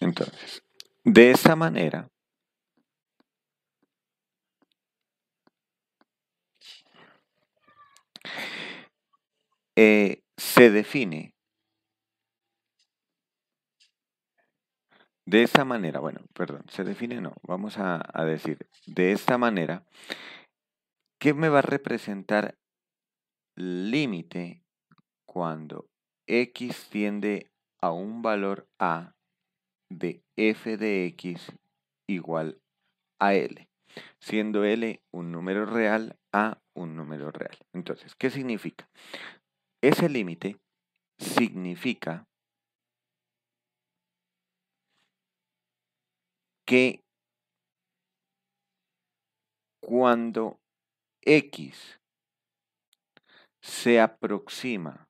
Entonces, de esa manera, eh, se define de esa manera, bueno, perdón, se define no, vamos a, a decir, de esta manera, ¿qué me va a representar límite cuando x tiende a un valor a de f de x igual a L, siendo L un número real a un número real. Entonces, ¿qué significa? Ese límite significa que cuando x se aproxima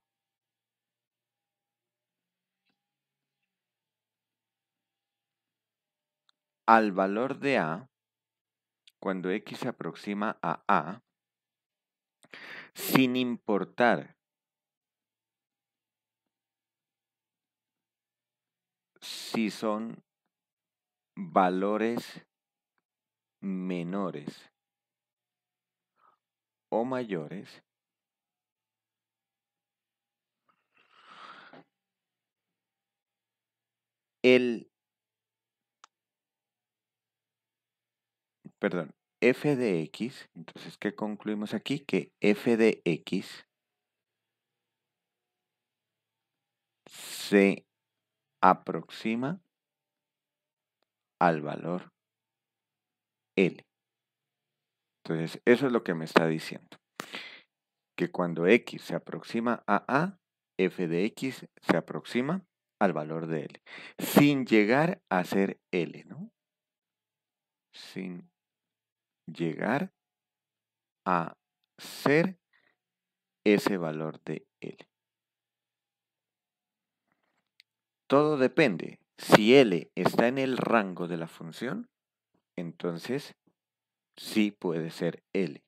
al valor de A, cuando X se aproxima a A, sin importar si son valores menores o mayores el perdón, f de x, entonces, ¿qué concluimos aquí? Que f de x se aproxima al valor L. Entonces, eso es lo que me está diciendo. Que cuando X se aproxima a A, F de X se aproxima al valor de L. Sin llegar a ser L, ¿no? Sin llegar a ser ese valor de L. Todo depende. Si L está en el rango de la función, entonces sí puede ser L.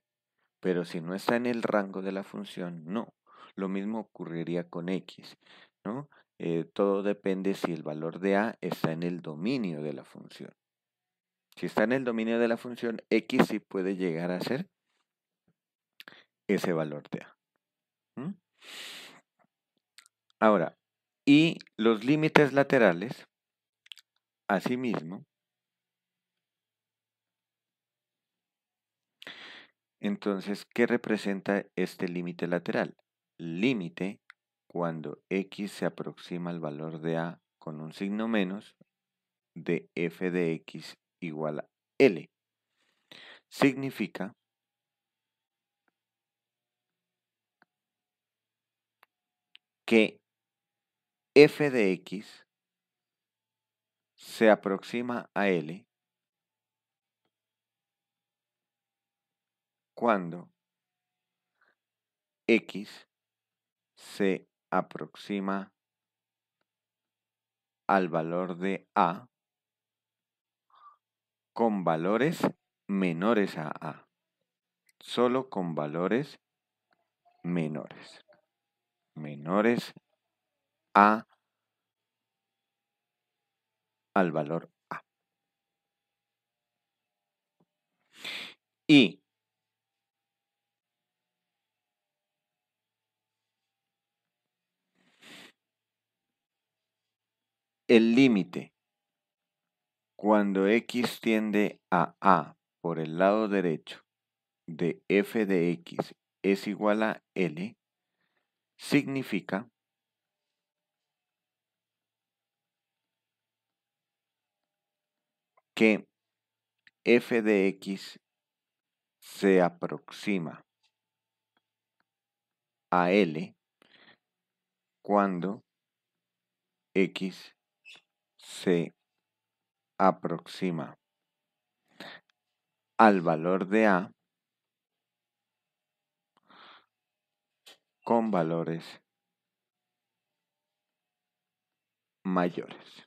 Pero si no está en el rango de la función, no. Lo mismo ocurriría con X, ¿no? Eh, todo depende si el valor de A está en el dominio de la función. Si está en el dominio de la función x, sí puede llegar a ser ese valor de a. Ahora, y los límites laterales, asimismo, entonces, ¿qué representa este límite lateral? Límite cuando x se aproxima al valor de a con un signo menos de f de x igual a L. Significa que f de x se aproxima a L cuando X se aproxima al valor de A con valores menores a A. Solo con valores menores. Menores a al valor A. Y el límite cuando x tiende a a por el lado derecho de f de x es igual a L, significa que f de x se aproxima a L cuando x se aproxima al valor de A con valores mayores.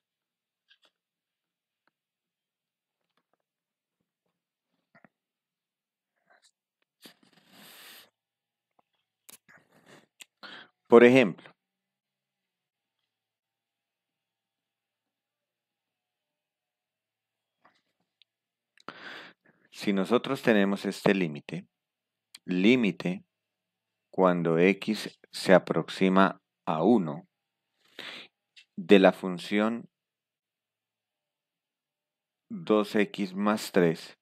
Por ejemplo, Si nosotros tenemos este límite, límite cuando x se aproxima a 1 de la función 2x más 3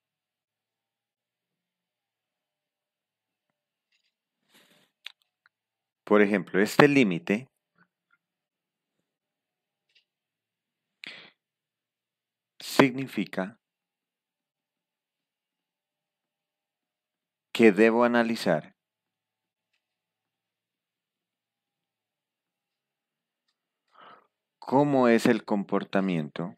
Por ejemplo, este límite significa que debo analizar. ¿Cómo es el comportamiento?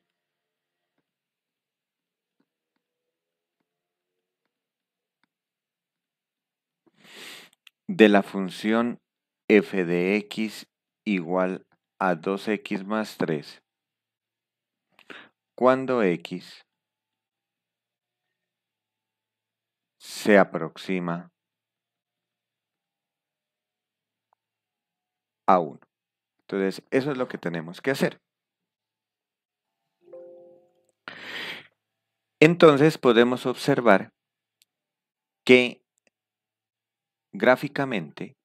de la función f de x igual a 2x más 3 cuando x se aproxima a 1. Entonces, eso es lo que tenemos que hacer. Entonces, podemos observar que gráficamente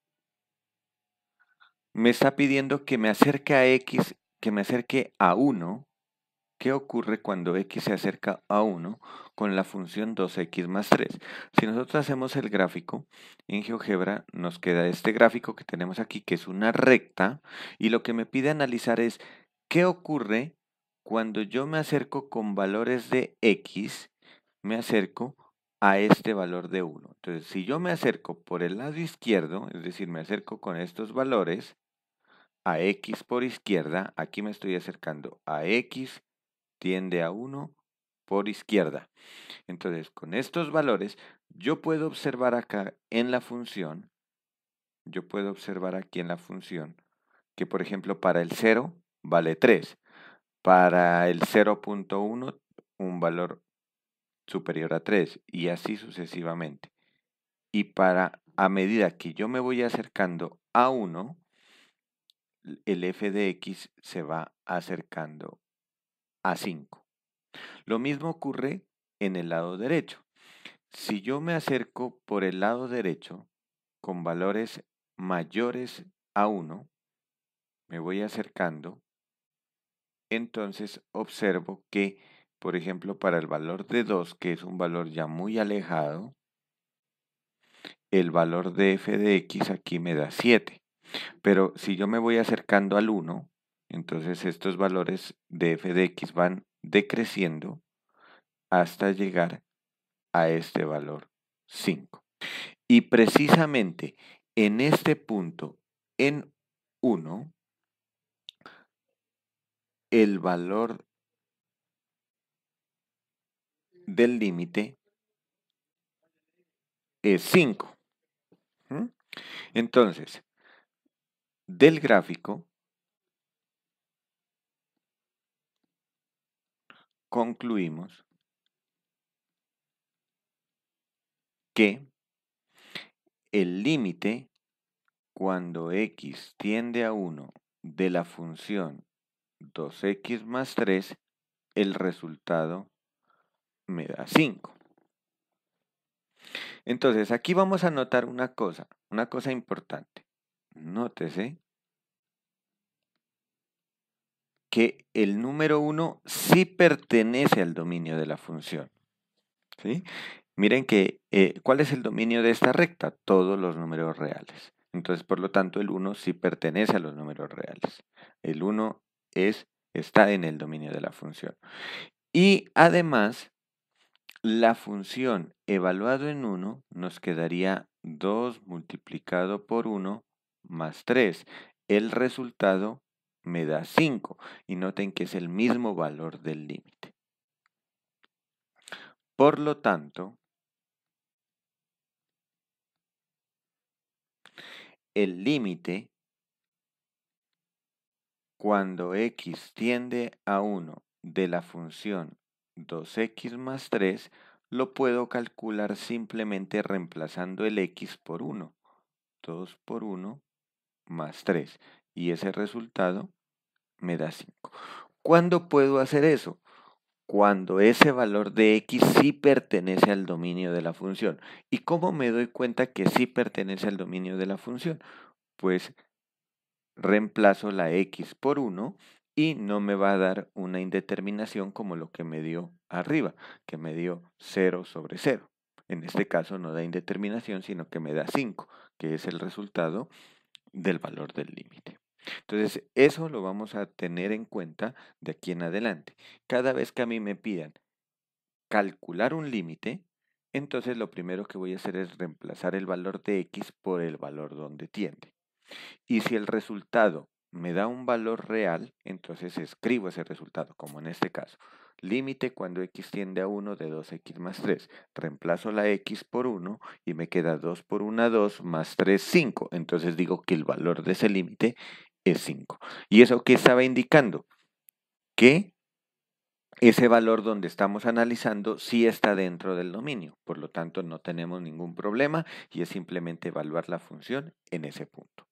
me está pidiendo que me acerque a x, que me acerque a 1 ¿Qué ocurre cuando x se acerca a 1 con la función 2x más 3? Si nosotros hacemos el gráfico, en GeoGebra nos queda este gráfico que tenemos aquí, que es una recta, y lo que me pide analizar es qué ocurre cuando yo me acerco con valores de x, me acerco a este valor de 1. Entonces, si yo me acerco por el lado izquierdo, es decir, me acerco con estos valores, a x por izquierda, aquí me estoy acercando a x tiende a 1 por izquierda. Entonces, con estos valores, yo puedo observar acá en la función, yo puedo observar aquí en la función, que por ejemplo para el 0 vale 3, para el 0.1 un valor superior a 3 y así sucesivamente. Y para a medida que yo me voy acercando a 1, el f de x se va acercando a 5. Lo mismo ocurre en el lado derecho. Si yo me acerco por el lado derecho con valores mayores a 1, me voy acercando, entonces observo que, por ejemplo, para el valor de 2, que es un valor ya muy alejado, el valor de f de x aquí me da 7. Pero si yo me voy acercando al 1, entonces estos valores de f de x van decreciendo hasta llegar a este valor 5. Y precisamente en este punto, en 1, el valor del límite es 5. Entonces, del gráfico concluimos que el límite cuando x tiende a 1 de la función 2x más 3, el resultado me da 5. Entonces, aquí vamos a notar una cosa, una cosa importante. Nótese que el número 1 sí pertenece al dominio de la función. ¿sí? Miren que, eh, ¿cuál es el dominio de esta recta? Todos los números reales. Entonces, por lo tanto, el 1 sí pertenece a los números reales. El 1 es, está en el dominio de la función. Y además, la función evaluado en 1 nos quedaría 2 multiplicado por 1 más 3. El resultado me da 5. Y noten que es el mismo valor del límite. Por lo tanto, el límite cuando x tiende a 1 de la función 2x más 3 lo puedo calcular simplemente reemplazando el x por 1. 2 por 1 más 3. Y ese resultado me da 5. ¿Cuándo puedo hacer eso? Cuando ese valor de x sí pertenece al dominio de la función. ¿Y cómo me doy cuenta que sí pertenece al dominio de la función? Pues reemplazo la x por 1 y no me va a dar una indeterminación como lo que me dio arriba, que me dio 0 sobre 0. En este caso no da indeterminación, sino que me da 5, que es el resultado del valor del límite. Entonces, eso lo vamos a tener en cuenta de aquí en adelante. Cada vez que a mí me pidan calcular un límite, entonces lo primero que voy a hacer es reemplazar el valor de x por el valor donde tiende. Y si el resultado me da un valor real, entonces escribo ese resultado, como en este caso. Límite cuando x tiende a 1 de 2x más 3. Reemplazo la x por 1 y me queda 2 por 1, 2 más 3, 5. Entonces digo que el valor de ese límite 5. ¿Y eso qué estaba indicando? Que ese valor donde estamos analizando sí está dentro del dominio, por lo tanto no tenemos ningún problema y es simplemente evaluar la función en ese punto.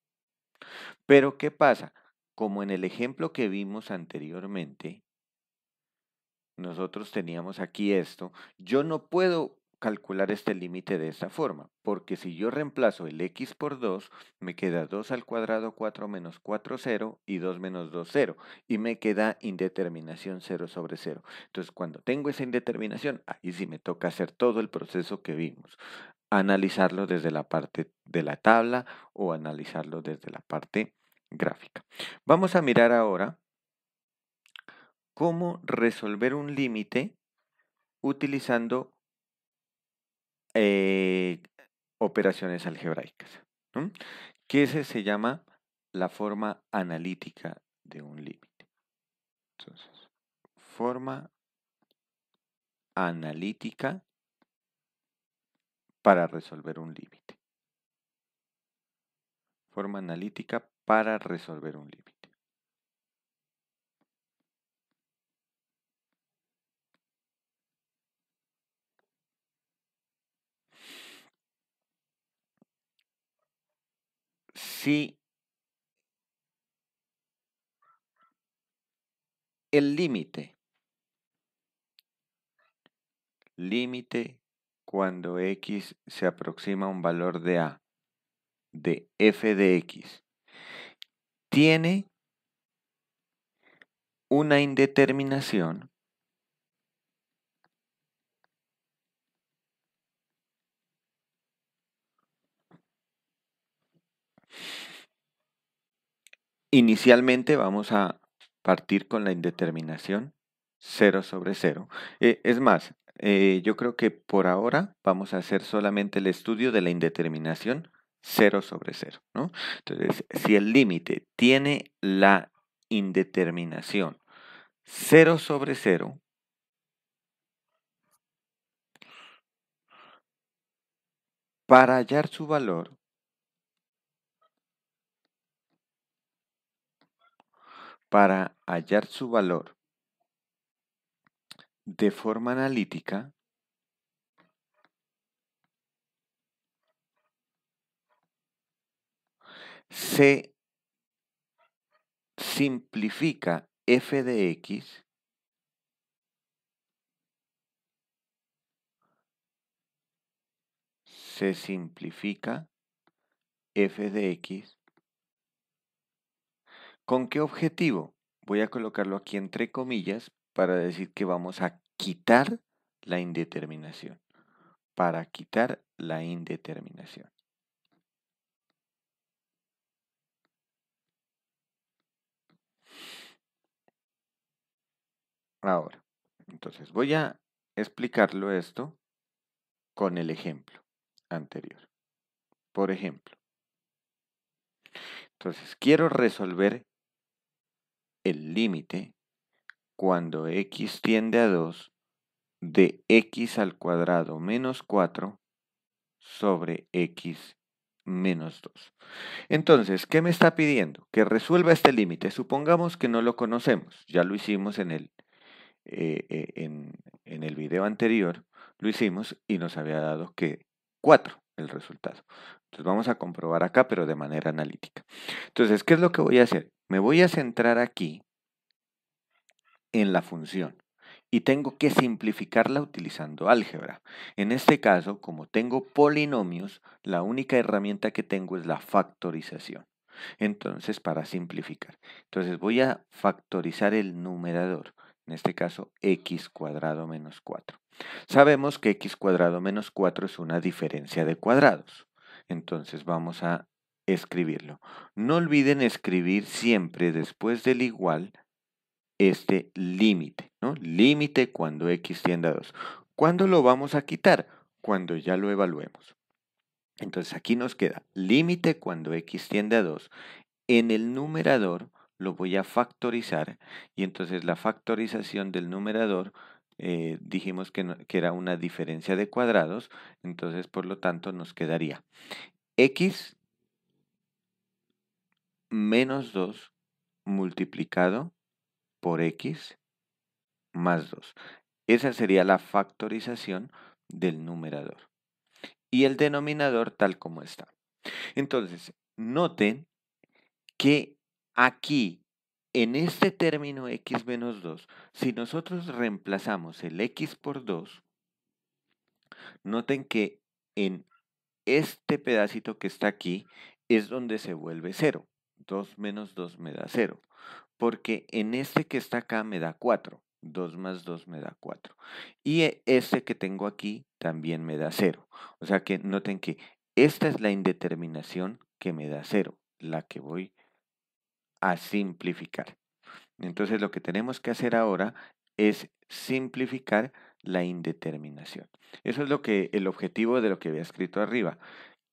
Pero ¿qué pasa? Como en el ejemplo que vimos anteriormente, nosotros teníamos aquí esto, yo no puedo calcular este límite de esta forma, porque si yo reemplazo el x por 2, me queda 2 al cuadrado 4 menos 4, 0 y 2 menos 2, 0, y me queda indeterminación 0 sobre 0. Entonces, cuando tengo esa indeterminación, ahí sí me toca hacer todo el proceso que vimos, analizarlo desde la parte de la tabla o analizarlo desde la parte gráfica. Vamos a mirar ahora cómo resolver un límite utilizando eh, operaciones algebraicas, que ese se llama la forma analítica de un límite. Entonces, forma analítica para resolver un límite. Forma analítica para resolver un límite. si el límite, límite cuando x se aproxima a un valor de a, de f de x, tiene una indeterminación Inicialmente vamos a partir con la indeterminación 0 sobre 0. Eh, es más, eh, yo creo que por ahora vamos a hacer solamente el estudio de la indeterminación 0 sobre 0. Entonces, si el límite tiene la indeterminación 0 sobre 0, para hallar su valor, Para hallar su valor de forma analítica, se simplifica f de x se simplifica f de x ¿Con qué objetivo? Voy a colocarlo aquí entre comillas para decir que vamos a quitar la indeterminación. Para quitar la indeterminación. Ahora, entonces voy a explicarlo esto con el ejemplo anterior. Por ejemplo, entonces quiero resolver el límite cuando x tiende a 2 de x al cuadrado menos 4 sobre x menos 2. Entonces, ¿qué me está pidiendo? Que resuelva este límite. Supongamos que no lo conocemos. Ya lo hicimos en el, eh, eh, en, el video anterior. Lo hicimos y nos había dado que 4 el resultado. Entonces vamos a comprobar acá, pero de manera analítica. Entonces, ¿qué es lo que voy a hacer? me voy a centrar aquí en la función y tengo que simplificarla utilizando álgebra. En este caso, como tengo polinomios, la única herramienta que tengo es la factorización. Entonces, para simplificar, entonces voy a factorizar el numerador, en este caso x cuadrado menos 4. Sabemos que x cuadrado menos 4 es una diferencia de cuadrados. Entonces vamos a escribirlo. No olviden escribir siempre después del igual este límite, ¿no? Límite cuando x tiende a 2. ¿Cuándo lo vamos a quitar? Cuando ya lo evaluemos. Entonces aquí nos queda límite cuando x tiende a 2. En el numerador lo voy a factorizar y entonces la factorización del numerador eh, dijimos que, que era una diferencia de cuadrados, entonces por lo tanto nos quedaría x menos 2 multiplicado por x más 2. Esa sería la factorización del numerador. Y el denominador tal como está. Entonces, noten que aquí, en este término x menos 2, si nosotros reemplazamos el x por 2, noten que en este pedacito que está aquí es donde se vuelve 0. 2 menos 2 me da 0, porque en este que está acá me da 4. 2 más 2 me da 4. Y e, este que tengo aquí también me da 0. O sea que noten que esta es la indeterminación que me da 0, la que voy a simplificar. Entonces lo que tenemos que hacer ahora es simplificar la indeterminación. Eso es lo que el objetivo de lo que había escrito arriba,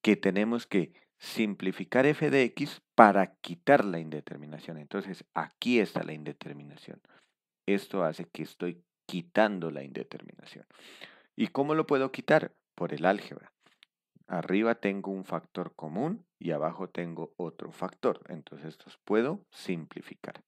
que tenemos que simplificar f de x para quitar la indeterminación. Entonces, aquí está la indeterminación. Esto hace que estoy quitando la indeterminación. ¿Y cómo lo puedo quitar? Por el álgebra. Arriba tengo un factor común y abajo tengo otro factor. Entonces, estos puedo simplificar.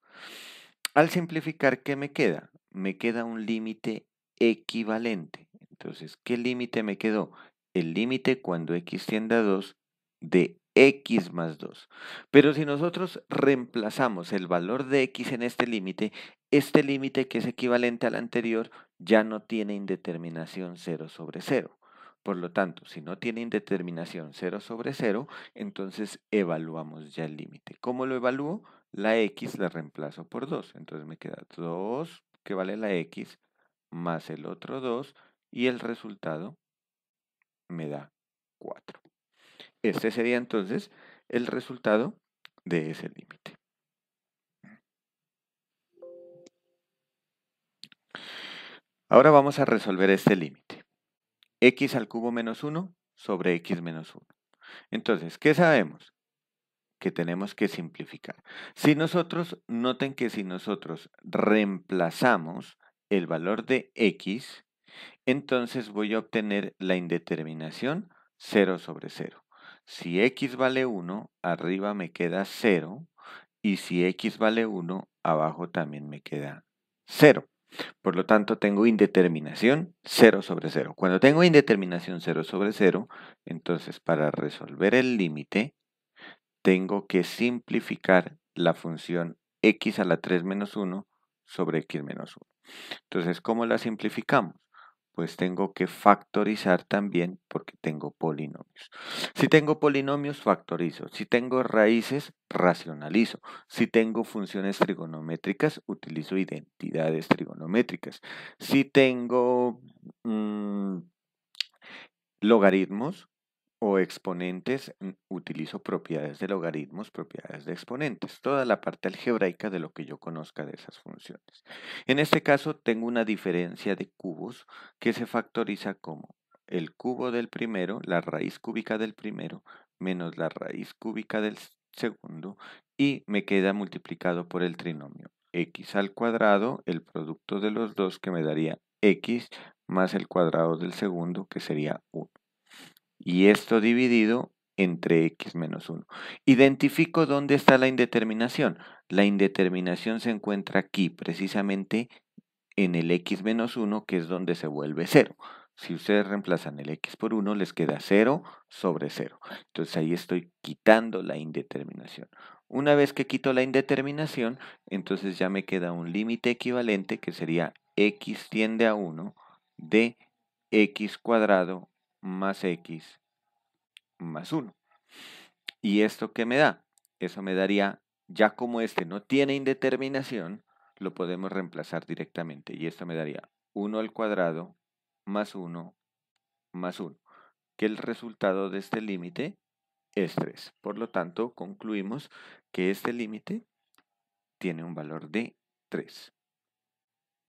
Al simplificar, ¿qué me queda? Me queda un límite equivalente. Entonces, ¿qué límite me quedó? El límite cuando x tiende a 2 de x más 2. Pero si nosotros reemplazamos el valor de x en este límite, este límite que es equivalente al anterior ya no tiene indeterminación 0 sobre 0. Por lo tanto, si no tiene indeterminación 0 sobre 0, entonces evaluamos ya el límite. ¿Cómo lo evalúo? La x la reemplazo por 2. Entonces me queda 2, que vale la x, más el otro 2, y el resultado me da 4. Este sería entonces el resultado de ese límite. Ahora vamos a resolver este límite. x al cubo menos 1 sobre x menos 1. Entonces, ¿qué sabemos? Que tenemos que simplificar. Si nosotros, noten que si nosotros reemplazamos el valor de x, entonces voy a obtener la indeterminación 0 sobre 0. Si x vale 1, arriba me queda 0. Y si x vale 1, abajo también me queda 0. Por lo tanto, tengo indeterminación 0 sobre 0. Cuando tengo indeterminación 0 sobre 0, entonces para resolver el límite, tengo que simplificar la función x a la 3 menos 1 sobre x menos 1. Entonces, ¿cómo la simplificamos? pues tengo que factorizar también porque tengo polinomios. Si tengo polinomios, factorizo. Si tengo raíces, racionalizo. Si tengo funciones trigonométricas, utilizo identidades trigonométricas. Si tengo mm, logaritmos, o exponentes mm, utilizo propiedades de logaritmos, propiedades de exponentes, toda la parte algebraica de lo que yo conozca de esas funciones. En este caso tengo una diferencia de cubos que se factoriza como el cubo del primero, la raíz cúbica del primero, menos la raíz cúbica del segundo, y me queda multiplicado por el trinomio x al cuadrado, el producto de los dos que me daría x más el cuadrado del segundo que sería 1 y esto dividido entre x menos 1. Identifico dónde está la indeterminación. La indeterminación se encuentra aquí, precisamente en el x menos 1, que es donde se vuelve 0. Si ustedes reemplazan el x por 1, les queda 0 sobre 0. Entonces ahí estoy quitando la indeterminación. Una vez que quito la indeterminación, entonces ya me queda un límite equivalente que sería x tiende a 1 de x cuadrado más x más 1. ¿Y esto qué me da? Eso me daría, ya como este no tiene indeterminación, lo podemos reemplazar directamente. Y esto me daría 1 al cuadrado más 1 más 1. Que el resultado de este límite es 3. Por lo tanto, concluimos que este límite tiene un valor de 3.